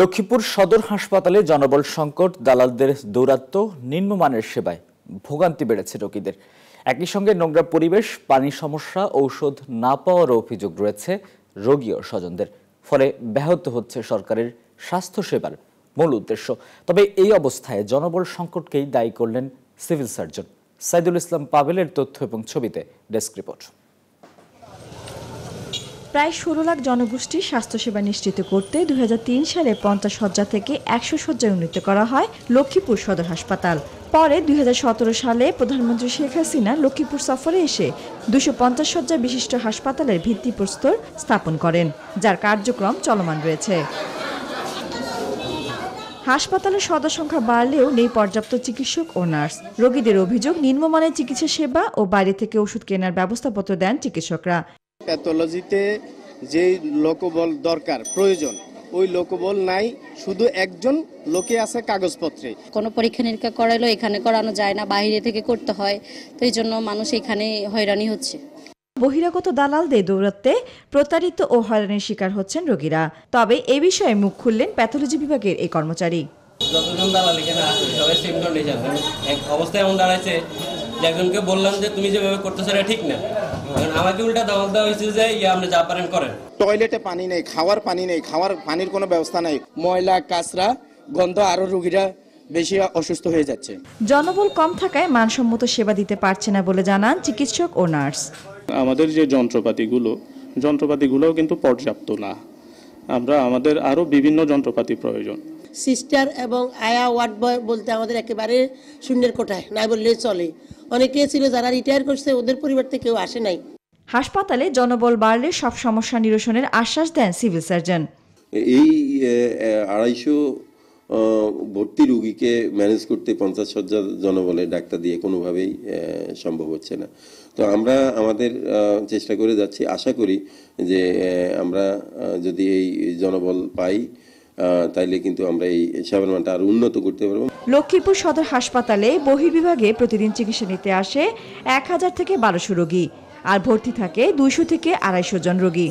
লক্ষ্মীপুর সদর হাসপাতালে জনবল সংকট দালালদের দৌরাত্ম নিম্নমানের সেবায় ভোগান্তি বেড়েছে রোগীদের একই সঙ্গে নোংরা পরিবেশ পানি সমস্যা ঔষধ না পাওয়ার অভিযোগ রয়েছে রোগী ও স্বজনদের ফলে ব্যাহত হচ্ছে সরকারের স্বাস্থ্যসেবার মূল উদ্দেশ্য তবে এই অবস্থায় জনবল সংকটকেই দায়ী করলেন সিভিল সার্জন সাইদুল ইসলাম পাবেলের তথ্য এবং ছবিতে ডেস্ক রিপোর্ট প্রায় ষোলো লাখ জনগোষ্ঠীর স্বাস্থ্যসেবা নিশ্চিত করতে দু সালে পঞ্চাশ শয্যা থেকে একশো শয্যায় উন্নীত করা হয় লক্ষ্মীপুর সদর হাসপাতাল পরে দুই সালে প্রধানমন্ত্রী শেখ হাসিনা লক্ষ্মীপুর সফরে এসে দুশো পঞ্চাশ শয্যা বিশিষ্ট হাসপাতালের ভিত্তিপ্রস্তর স্থাপন করেন যার কার্যক্রম চলমান রয়েছে হাসপাতালের সদর সংখ্যা বাড়লেও নেই পর্যাপ্ত চিকিৎসক ও নার্স রোগীদের অভিযোগ নিম্নমানের চিকিৎসা সেবা ও বাইরে থেকে ওষুধ কেনার ব্যবস্থাপত্র দেন চিকিৎসকরা প্যাথোলজিতে যে লোকবল দরকার প্রয়োজন ওই লোকবল নাই শুধু একজন লোকে আছে কাগজপত্রে কোনো পরীক্ষা নিরীক্ষা করাইলেও এখানে করানো যায় না বাইরে থেকে করতে হয় তো এই জন্য মানুষ এখানে হয়রানি হচ্ছে বহিরাগত দালালদের দৌরাত্মে প্রতারিত ও হয়রানির শিকার হচ্ছেন রোগীরা তবে এ বিষয়ে মুখ খুললেন প্যাথোলজি বিভাগের এই কর্মচারী যতজন দালাল এখানে আছে সবাই এক অবস্থা এমন দাঁড়াইছে একজনকে বললাম যে তুমি যেভাবে করতেছো এটা ঠিক না আমাকে উল্টা দামক দেওয়া হয়েছে যে ইয়ে আপনি যা পারেন করেন টয়লেটে পানি নেই খাওয়ার পানি নেই খাওয়ার পানির কোনো ব্যবস্থা নেই ময়লা কাঁচরা গন্ধ আরো রুগীরা বেশি অসুস্থ হয়ে যাচ্ছে জনবল কম থাকায় মানসম্মত সেবা দিতে পারছে না বলে জানান চিকিৎসক ও নার্স আমাদের যে যন্ত্রপাতিগুলো যন্ত্রপাতিগুলোও কিন্তু পর্যাপ্ত না আমরা আমাদের আরও বিভিন্ন যন্ত্রপাতি প্রয়োজন সিস্টার এবং আয়া ওয়ার্ড বয় বলতে আমাদের একেবারে শূন্যের কোঠায় নাই বললে চলে অনেকে ছিল যারা রিটায়ার করছে ওদের পরিবার কেউ আসে নাই হাসপাতালে জনবল বাড়লে সব সমস্যা নিরসনের আশ্বাস দেন সিভিল সার্জন এই আড়াইশো ভর্তি রুগীকে ম্যানেজ করতে পঞ্চাশ শয্যা জনবলে ডাক্তার দিয়ে কোনোভাবেই সম্ভব হচ্ছে না তো আমরা আমাদের চেষ্টা করে যাচ্ছি আশা করি যে আমরা যদি এই জনবল পাই তাইলে কিন্তু আমরা এই সেবার মানটা আরো উন্নত করতে পারবো লক্ষ্মীপুর সদর হাসপাতালে বহির্বিভাগে প্রতিদিন চিকিৎসা নিতে আসে এক হাজার থেকে বারোশো রোগী আর ভর্তি থাকে দুইশো থেকে আড়াইশো জন রোগী